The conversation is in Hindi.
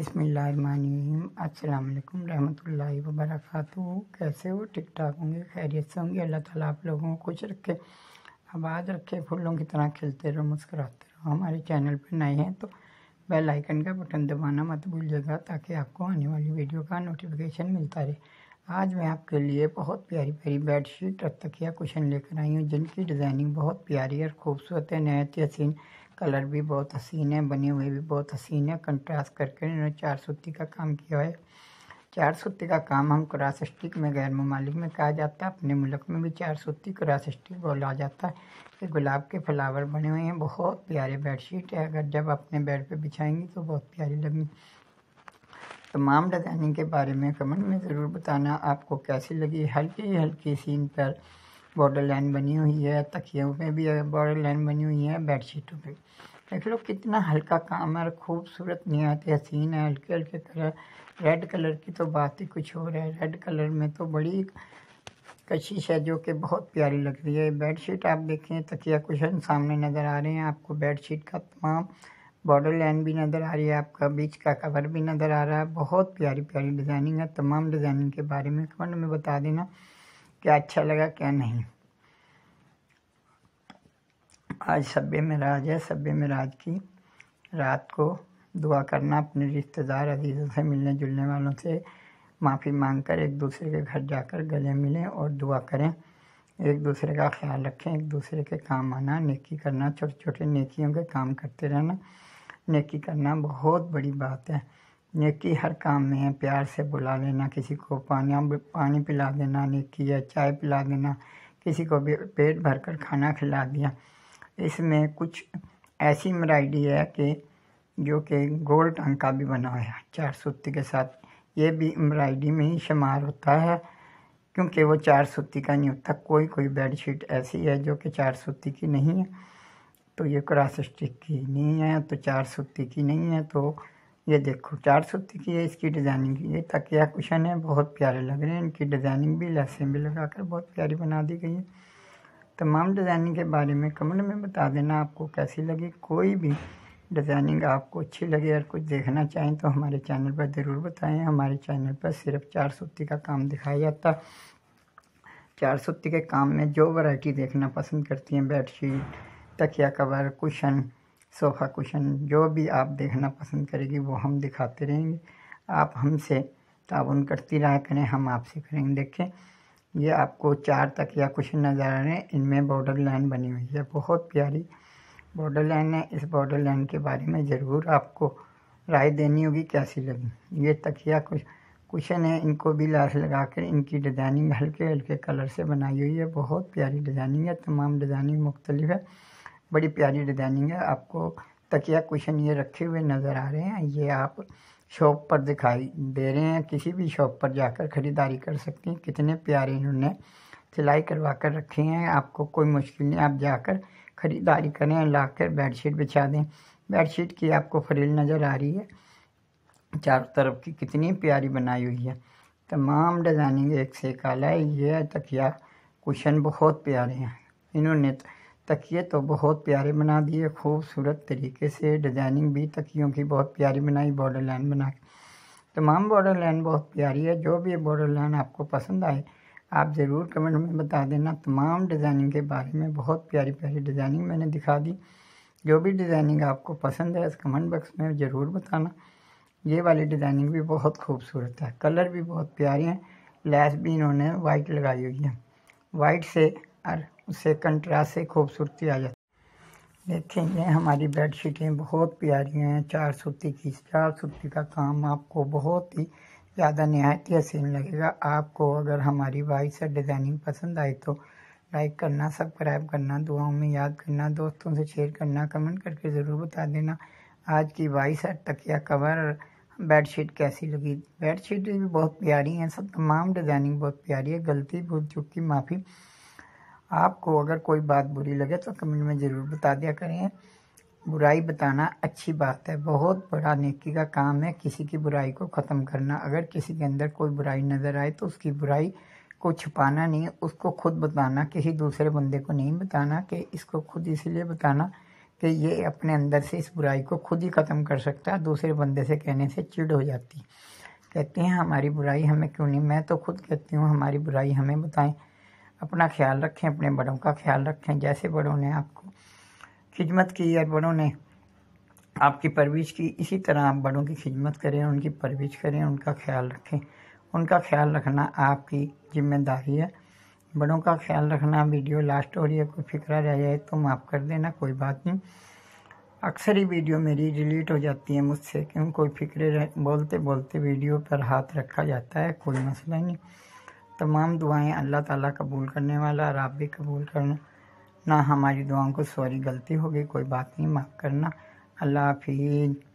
अस्सलाम वालेकुम रहमतुल्लाहि व बरकातहू कैसे हो ठीक ठाक होंगे खैरियत से होंगे अल्लाह ताला आप लोगों को खुश रखे आबाद रखे फूलों की तरह खिलते रहो मुस्कुराते रहो हमारे चैनल पर नए हैं तो बेल आइकन का बटन दबाना मत भूलिएगा ताकि आपको आने वाली वीडियो का नोटिफिकेशन मिलता रहे आज मैं आपके लिए बहुत प्यारी प्यारी बेडशीट और तकिया कुशन लेकर आई हूँ जिनकी डिज़ाइनिंग बहुत प्यारी और खूबसूरत है नए यसीन कलर भी बहुत हसीन है बने हुए भी बहुत हसीन है कंट्रास्ट करके इन्होंने चार सूती का काम किया है चार सूती का काम हम क्रास स्टिक में गैर ममालिक में कहा जाता है अपने मुल्क में भी चार सूती क्रास स्टिक बोला जाता है कि गुलाब के फ्लावर बने हुए हैं बहुत प्यारे बेडशीट है अगर जब अपने बेड पे बिछाएंगी तो बहुत प्यारी लगेंगी तमाम डिज़ाइनिंग के बारे में कमेंट में ज़रूर बताना आपको कैसी लगी हल्की हल्की सीन पर बॉर्डर लाइन बनी हुई है तकियों पे भी बॉर्डर लाइन बनी हुई है बेडशीटों पे देख लो कितना हल्का काम है और खूबसूरत निहायत हसीन है हल्के हल्के कलर रेड कलर की तो बात ही कुछ और है रेड कलर में तो बड़ी कशिश है जो कि बहुत प्यारी लग रही है बेडशीट आप देखें तकिया कुशन सामने नज़र आ रहे हैं आपको बेडशीट का तमाम बॉर्डर लाइन भी नज़र आ रही है आपका बीच का कवर भी नज़र आ रहा है बहुत प्यारी प्यारी डिज़ाइनिंग है तमाम डिज़ाइनिंग के बारे में कमेंट में बता देना क्या अच्छा लगा क्या नहीं आज सब्य मराज है सब्य मराज की रात को दुआ करना अपने रिश्तेदार अजीज़ों से मिलने जुलने वालों से माफ़ी मांगकर एक दूसरे के घर जाकर गले मिलें और दुआ करें एक दूसरे का ख्याल रखें एक दूसरे के काम आना नेकी करना छोटे छोटे नेकियों के काम करते रहना नेकी करना बहुत बड़ी बात है नेकी हर काम में है प्यार से बुला लेना किसी को पानी पानी पिला देना नेकी या चाय पिला देना किसी को भी पेट भर कर खाना खिला दिया इसमें कुछ ऐसी मराइडी है कि जो कि गोल टंग का भी बना हुआ है चार सूती के साथ ये भी एम्ब्रायडरी में ही शुमार होता है क्योंकि वो चार सूती का नहीं होता कोई कोई बेडशीट ऐसी है जो कि चार सूती की नहीं है तो ये क्रॉस स्टिक की नहीं है तो चार सूती की नहीं है तो ये देखो चार सूती की है इसकी डिज़ाइनिंग की ये तकिया कुशन है बहुत प्यारे लग रहे हैं इनकी डिज़ाइनिंग भी लहसें भी लगाकर बहुत प्यारी बना दी गई है तमाम डिज़ाइनिंग के बारे में कमेंट में बता देना आपको कैसी लगी कोई भी डिज़ाइनिंग आपको अच्छी लगे और कुछ देखना चाहें तो हमारे चैनल पर ज़रूर बताएं हमारे चैनल पर सिर्फ चार सूती का काम दिखाया जाता चार सूती के काम में जो वैरायटी देखना पसंद करती हैं बेडशीट तकिया कवर कुशन सोफ़ा कुशन जो भी आप देखना पसंद करेगी वो हम दिखाते रहेंगे आप हमसे ताउन करती रहा करें हम आपसे करेंगे देखें ये आपको चार तक या कुशन नज़र आ रहे हैं इनमें बॉर्डर लाइन बनी हुई है बहुत प्यारी बॉर्डर लाइन है इस बॉर्डर लाइन के बारे में ज़रूर आपको राय देनी होगी कैसी लगी ये तकिया कुछ कुशन है इनको भी लाश लगा कर इनकी डिज़ाइनिंग हल्के हल्के कलर से बनाई हुई है बहुत प्यारी डिज़ाइनिंग है तमाम डिज़ाइनिंग मुख्तलिफ है बड़ी प्यारी डिजाइनिंग है आपको तकिया कुशन ये रखे हुए नज़र आ रहे हैं ये आप शॉप पर दिखाई दे रहे हैं किसी भी शॉप पर जाकर ख़रीदारी कर सकते हैं कितने प्यारे इन्होंने सिलाई करवा कर रखे हैं आपको कोई मुश्किल नहीं आप जाकर ख़रीदारी करें ला कर बेडशीट बिछा दें बेडशीट की आपको फरील नज़र आ रही है चारों तरफ की कितनी प्यारी बनाई हुई है तमाम डिज़ाइनिंग एक से एक आला है ये तकिया कुशन बहुत प्यारे हैं इन्होंने तकिए तो बहुत प्यारे बना दिए खूबसूरत तरीके से डिज़ाइनिंग भी तकियों की बहुत प्यारी बनाई बॉर्डर लाइन बना के तमाम बॉर्डर लाइन बहुत प्यारी है जो भी बॉर्डर लाइन आपको पसंद आए आप ज़रूर कमेंट में बता देना तमाम डिज़ाइनिंग के बारे में बहुत प्यारी प्यारी डिज़ाइनिंग मैंने दिखा दी जो भी डिज़ाइनिंग आपको पसंद है इस कमेंट बॉक्स में ज़रूर बताना ये वाली डिज़ाइनिंग भी बहुत खूबसूरत है कलर भी बहुत प्यारे हैं लैस भी इन्होंने वाइट लगाई हुई है वाइट से और उसे कंट्रास्ट से खूबसूरती आ जाती देखें ये हमारी बेड शीटें बहुत प्यारी हैं चार सूती की चार सूती का काम आपको बहुत ही ज़्यादा नहायत ही हसीन लगेगा आपको अगर हमारी वाइट से डिज़ाइनिंग पसंद आई तो लाइक करना सब्सक्राइब करना दुआओं में याद करना दोस्तों से शेयर करना कमेंट करके ज़रूर बता देना आज की वाइस हट तकिया कवर बेड शीट कैसी लगी बेड शीट भी बहुत प्यारी हैं सब तमाम डिज़ाइनिंग बहुत प्यारी है गलती भूल चुकी माफ़ी आपको अगर कोई बात बुरी लगे तो कमेंट में ज़रूर बता दिया करें बुराई बताना अच्छी बात है बहुत बड़ा नेकी का काम है किसी की बुराई को ख़त्म करना अगर किसी के अंदर कोई बुराई नज़र आए तो उसकी बुराई को छुपाना नहीं उसको खुद बताना किसी दूसरे बंदे को नहीं बताना कि इसको खुद इसीलिए बताना कि ये अपने अंदर से इस बुराई को खुद ही ख़त्म कर सकता है दूसरे बंदे से कहने से चिड़ हो जाती कहते हैं हमारी बुराई हमें क्यों नहीं मैं तो खुद कहती हूँ हमारी बुराई हमें बताएं अपना ख्याल रखें अपने बड़ों का ख्याल रखें जैसे बड़ों ने आपको खिदमत की और बड़ों ने आपकी परवरिश की इसी तरह आप बड़ों की खिदमत करें उनकी परवरिश करें उनका ख्याल रखें उनका ख्याल रखना आपकी जिम्मेदारी है बड़ों का ख्याल रखना वीडियो लास्ट हो रही है कोई फिक्रा रह जाए तो माफ़ कर देना कोई बात नहीं अक्सर ही वीडियो मेरी डिलीट हो जाती है मुझसे क्यों कोई फिक्रे बोलते बोलते वीडियो पर हाथ रखा जाता है कोई मसला नहीं तमाम दुआएं अल्लाह ताला कबूल करने वाला और आप भी कबूल करना ना हमारी दुआओं को सॉरी गलती हो गई कोई बात नहीं माफ़ करना अल्लाह हाफिज़